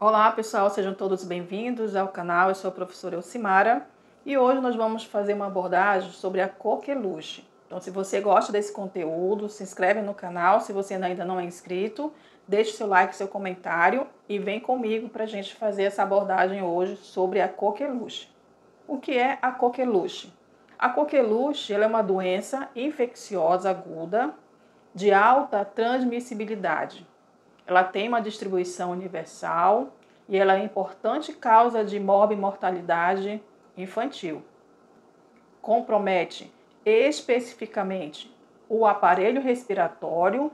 Olá pessoal, sejam todos bem-vindos ao canal. Eu sou a professora Elcimara e hoje nós vamos fazer uma abordagem sobre a coqueluche. Então, se você gosta desse conteúdo, se inscreve no canal. Se você ainda não é inscrito, deixe seu like, seu comentário e vem comigo para a gente fazer essa abordagem hoje sobre a coqueluche. O que é a coqueluche? A coqueluche é uma doença infecciosa aguda de alta transmissibilidade ela tem uma distribuição universal e ela é importante causa de morbimortalidade infantil. Compromete especificamente o aparelho respiratório,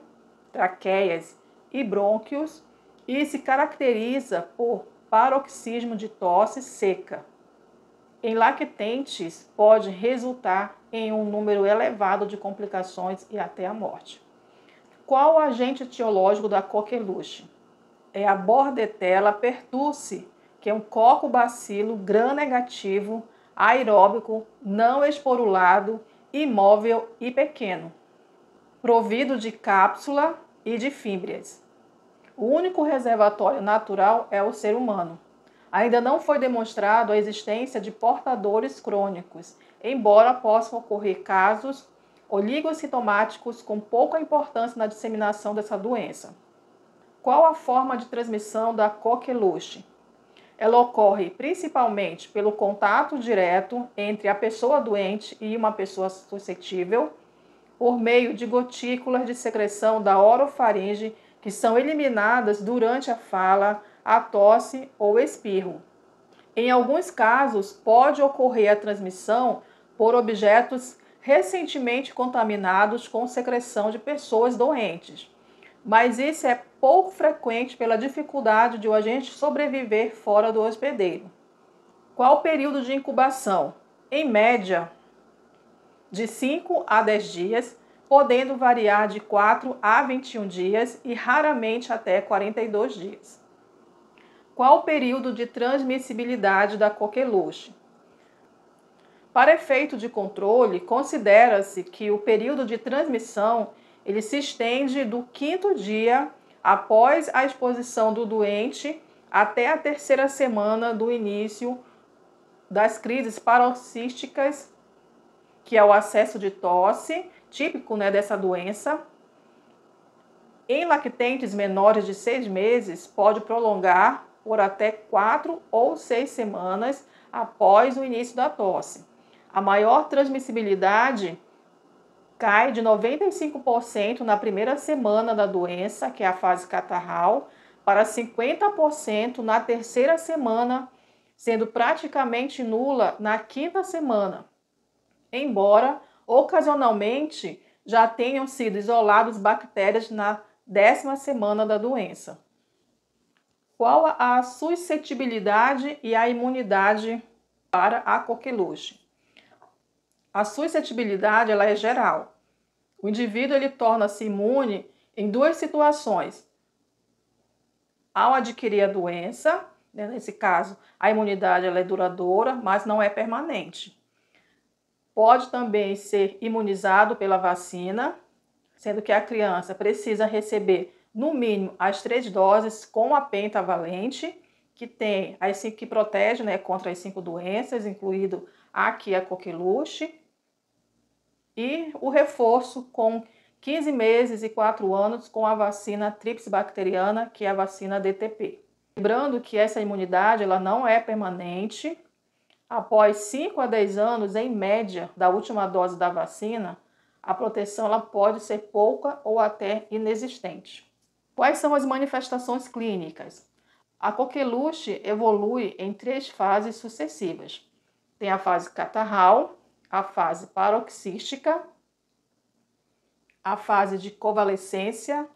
traqueias e brônquios e se caracteriza por paroxismo de tosse seca. Em lactentes, pode resultar em um número elevado de complicações e até a morte. Qual o agente etiológico da coqueluche? É a Bordetella pertussi, que é um coco-bacilo gram-negativo, aeróbico, não esporulado, imóvel e pequeno, provido de cápsula e de fibras. O único reservatório natural é o ser humano. Ainda não foi demonstrado a existência de portadores crônicos, embora possam ocorrer casos oligossintomáticos com pouca importância na disseminação dessa doença. Qual a forma de transmissão da coqueluche? Ela ocorre principalmente pelo contato direto entre a pessoa doente e uma pessoa suscetível, por meio de gotículas de secreção da orofaringe que são eliminadas durante a fala, a tosse ou espirro. Em alguns casos, pode ocorrer a transmissão por objetos recentemente contaminados com secreção de pessoas doentes. Mas isso é pouco frequente pela dificuldade de o agente sobreviver fora do hospedeiro. Qual o período de incubação? Em média, de 5 a 10 dias, podendo variar de 4 a 21 dias e raramente até 42 dias. Qual o período de transmissibilidade da coqueluche? Para efeito de controle, considera-se que o período de transmissão ele se estende do quinto dia após a exposição do doente até a terceira semana do início das crises paroxísticas, que é o acesso de tosse, típico né, dessa doença. Em lactentes menores de seis meses, pode prolongar por até quatro ou seis semanas após o início da tosse. A maior transmissibilidade cai de 95% na primeira semana da doença, que é a fase catarral, para 50% na terceira semana, sendo praticamente nula na quinta semana. Embora ocasionalmente já tenham sido isoladas bactérias na décima semana da doença. Qual a suscetibilidade e a imunidade para a coqueluche? A suscetibilidade ela é geral. O indivíduo ele torna-se imune em duas situações. Ao adquirir a doença, né, nesse caso, a imunidade ela é duradoura, mas não é permanente. Pode também ser imunizado pela vacina, sendo que a criança precisa receber no mínimo as três doses com a pentavalente, que tem as que protege né, contra as cinco doenças, incluído aqui a coqueluche, e o reforço com 15 meses e 4 anos com a vacina tríplice bacteriana, que é a vacina DTP. Lembrando que essa imunidade ela não é permanente. Após 5 a 10 anos, em média, da última dose da vacina, a proteção ela pode ser pouca ou até inexistente. Quais são as manifestações clínicas? A coqueluche evolui em três fases sucessivas. Tem a fase catarral, a fase paroxística, a fase de convalescência.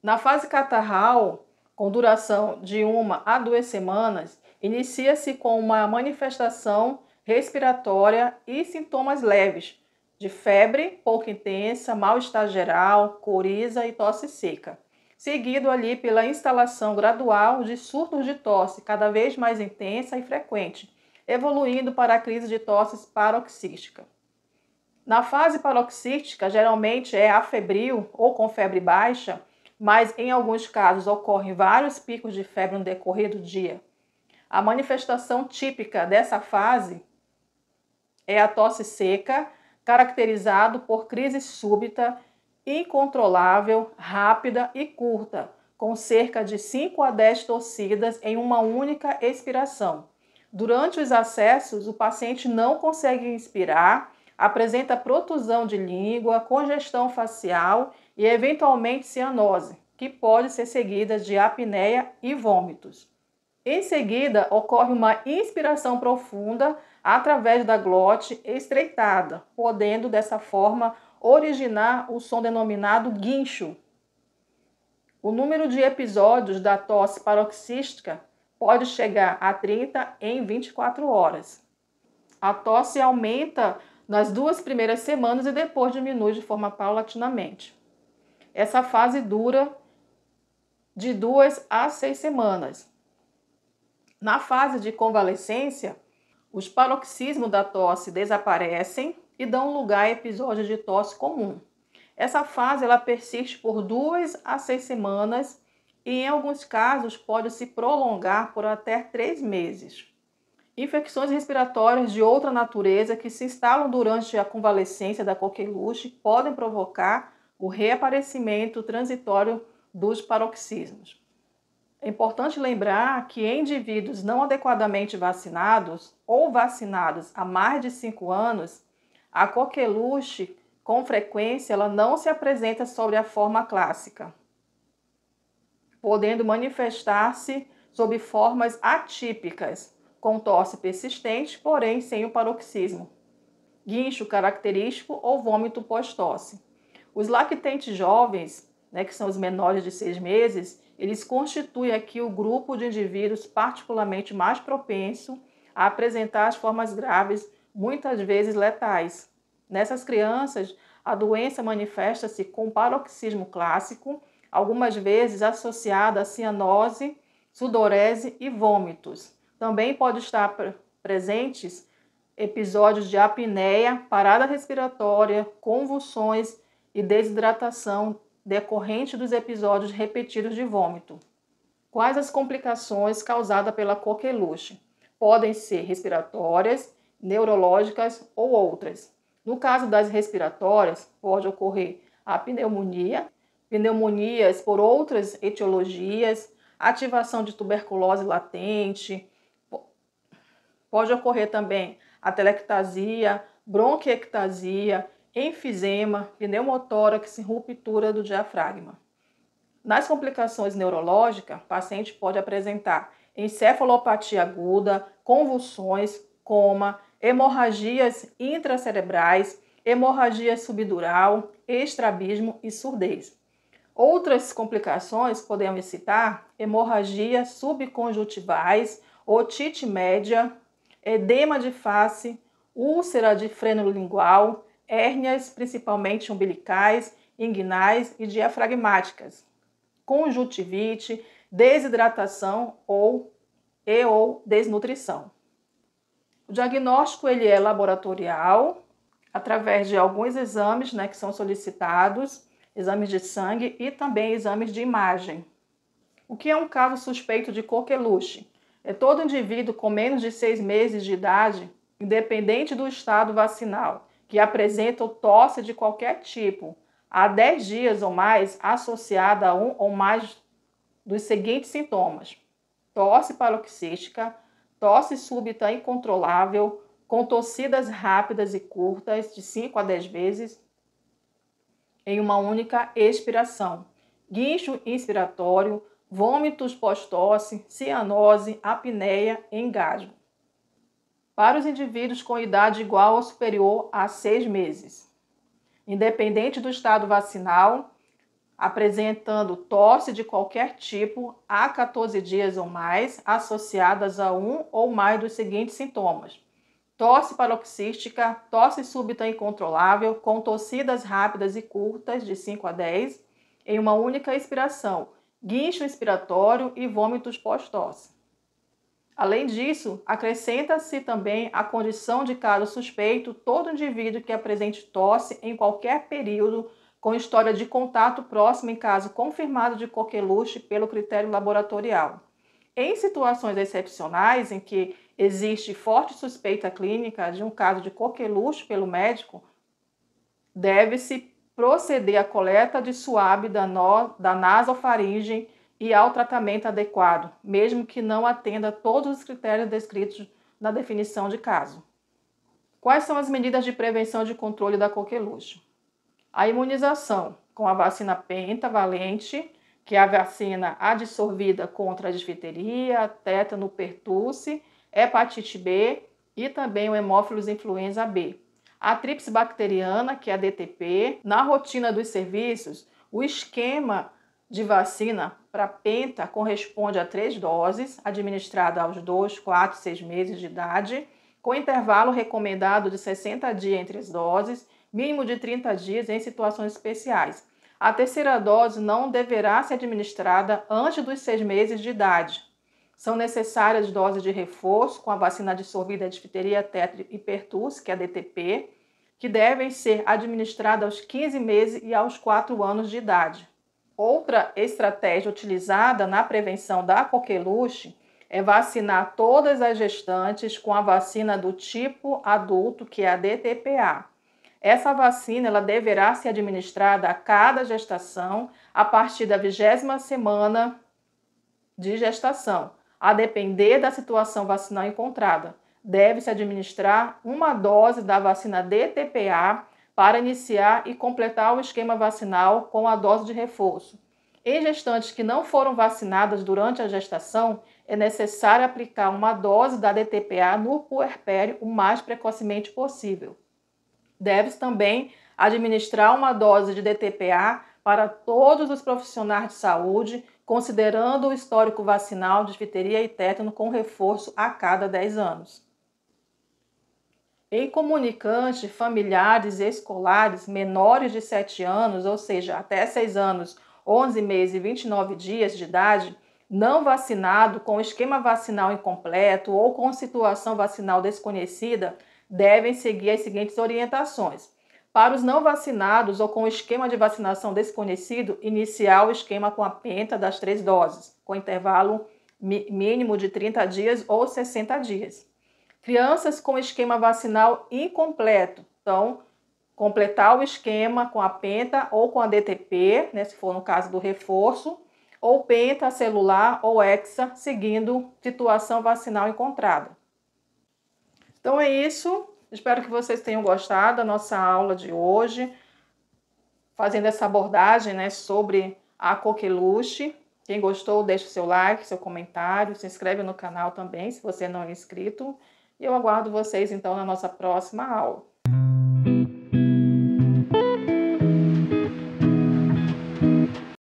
Na fase catarral, com duração de uma a duas semanas, inicia-se com uma manifestação respiratória e sintomas leves de febre pouco intensa, mal-estar geral, coriza e tosse seca, seguido ali pela instalação gradual de surtos de tosse cada vez mais intensa e frequente evoluindo para a crise de tosse paroxística. Na fase paroxística, geralmente é afebril ou com febre baixa, mas em alguns casos ocorrem vários picos de febre no decorrer do dia. A manifestação típica dessa fase é a tosse seca, caracterizado por crise súbita, incontrolável, rápida e curta, com cerca de 5 a 10 torcidas em uma única expiração. Durante os acessos, o paciente não consegue inspirar, apresenta protusão de língua, congestão facial e, eventualmente, cianose, que pode ser seguida de apneia e vômitos. Em seguida, ocorre uma inspiração profunda através da glote estreitada, podendo dessa forma originar o som denominado guincho. O número de episódios da tosse paroxística pode chegar a 30 em 24 horas. A tosse aumenta nas duas primeiras semanas e depois diminui de forma paulatinamente. Essa fase dura de duas a seis semanas. Na fase de convalescência, os paroxismos da tosse desaparecem e dão lugar a episódios de tosse comum. Essa fase ela persiste por duas a seis semanas e, em alguns casos, pode se prolongar por até três meses. Infecções respiratórias de outra natureza que se instalam durante a convalescência da coqueluche podem provocar o reaparecimento transitório dos paroxismos. É importante lembrar que em indivíduos não adequadamente vacinados ou vacinados há mais de cinco anos, a coqueluche, com frequência, ela não se apresenta sobre a forma clássica podendo manifestar-se sob formas atípicas, com tosse persistente, porém sem o paroxismo, guincho característico ou vômito pós-tosse. Os lactentes jovens, né, que são os menores de seis meses, eles constituem aqui o grupo de indivíduos particularmente mais propenso a apresentar as formas graves, muitas vezes letais. Nessas crianças, a doença manifesta-se com paroxismo clássico algumas vezes associada a cianose, sudorese e vômitos. Também pode estar presentes episódios de apneia, parada respiratória, convulsões e desidratação decorrente dos episódios repetidos de vômito. Quais as complicações causadas pela coqueluche? Podem ser respiratórias, neurológicas ou outras. No caso das respiratórias, pode ocorrer a pneumonia, pneumonias por outras etiologias, ativação de tuberculose latente, pode ocorrer também a telectasia, bronquiectasia, enfisema, pneumotórax e ruptura do diafragma. Nas complicações neurológicas, o paciente pode apresentar encefalopatia aguda, convulsões, coma, hemorragias intracerebrais, hemorragia subdural, estrabismo e surdez. Outras complicações podemos citar hemorragias subconjuntivais, otite média, edema de face, úlcera de freno lingual, hérnias principalmente umbilicais, inguinais e diafragmáticas, conjuntivite, desidratação ou e ou desnutrição. O diagnóstico ele é laboratorial através de alguns exames, né, que são solicitados exames de sangue e também exames de imagem. O que é um caso suspeito de coqueluche? É todo indivíduo com menos de seis meses de idade, independente do estado vacinal, que apresenta tosse de qualquer tipo, há 10 dias ou mais, associada a um ou mais dos seguintes sintomas: tosse paroxística, tosse súbita incontrolável, com tossidas rápidas e curtas, de 5 a 10 vezes, em uma única expiração. Guincho inspiratório, vômitos pós-tosse, cianose, apneia, engasgo. Para os indivíduos com idade igual ou superior a seis meses, independente do estado vacinal, apresentando tosse de qualquer tipo há 14 dias ou mais, associadas a um ou mais dos seguintes sintomas: tosse paroxística, tosse súbita incontrolável, com tossidas rápidas e curtas, de 5 a 10, em uma única expiração, guincho expiratório e vômitos pós-tosse. Além disso, acrescenta-se também a condição de caso suspeito todo indivíduo que apresente tosse em qualquer período com história de contato próximo em caso confirmado de coqueluche pelo critério laboratorial. Em situações excepcionais em que existe forte suspeita clínica de um caso de coqueluche pelo médico, deve-se proceder à coleta de suave da, no, da nasofaringe e ao tratamento adequado, mesmo que não atenda todos os critérios descritos na definição de caso. Quais são as medidas de prevenção de controle da coqueluche? A imunização com a vacina pentavalente, que é a vacina adsorvida contra a difteria, tétano, pertussis hepatite B e também o hemófilos influenza B. A trips bacteriana, que é a DTP, na rotina dos serviços, o esquema de vacina para penta corresponde a três doses, administrada aos 2, 4, 6 meses de idade, com intervalo recomendado de 60 dias entre as doses, mínimo de 30 dias em situações especiais. A terceira dose não deverá ser administrada antes dos seis meses de idade. São necessárias doses de reforço com a vacina dissolvida de difteria, tetra e pertus, que é a DTP, que devem ser administradas aos 15 meses e aos 4 anos de idade. Outra estratégia utilizada na prevenção da coqueluche é vacinar todas as gestantes com a vacina do tipo adulto, que é a DTPA. Essa vacina ela deverá ser administrada a cada gestação a partir da vigésima semana de gestação a depender da situação vacinal encontrada. Deve-se administrar uma dose da vacina DTPA para iniciar e completar o esquema vacinal com a dose de reforço. Em gestantes que não foram vacinadas durante a gestação, é necessário aplicar uma dose da DTPA no puerpério o mais precocemente possível. Deve-se também administrar uma dose de DTPA para todos os profissionais de saúde, considerando o histórico vacinal de difteria e tétano com reforço a cada 10 anos. Em comunicante, familiares e escolares menores de 7 anos, ou seja, até 6 anos, 11 meses e 29 dias de idade, não vacinado com esquema vacinal incompleto ou com situação vacinal desconhecida, devem seguir as seguintes orientações para os não vacinados ou com esquema de vacinação desconhecido, iniciar o esquema com a penta das três doses, com intervalo mínimo de 30 dias ou 60 dias. Crianças com esquema vacinal incompleto, então, completar o esquema com a penta ou com a DTP, né, se for no caso do reforço, ou penta celular ou hexa, seguindo situação vacinal encontrada. Então é isso. Espero que vocês tenham gostado da nossa aula de hoje, fazendo essa abordagem né, sobre a coqueluche. Quem gostou, o seu like, seu comentário, se inscreve no canal também, se você não é inscrito. E eu aguardo vocês então na nossa próxima aula.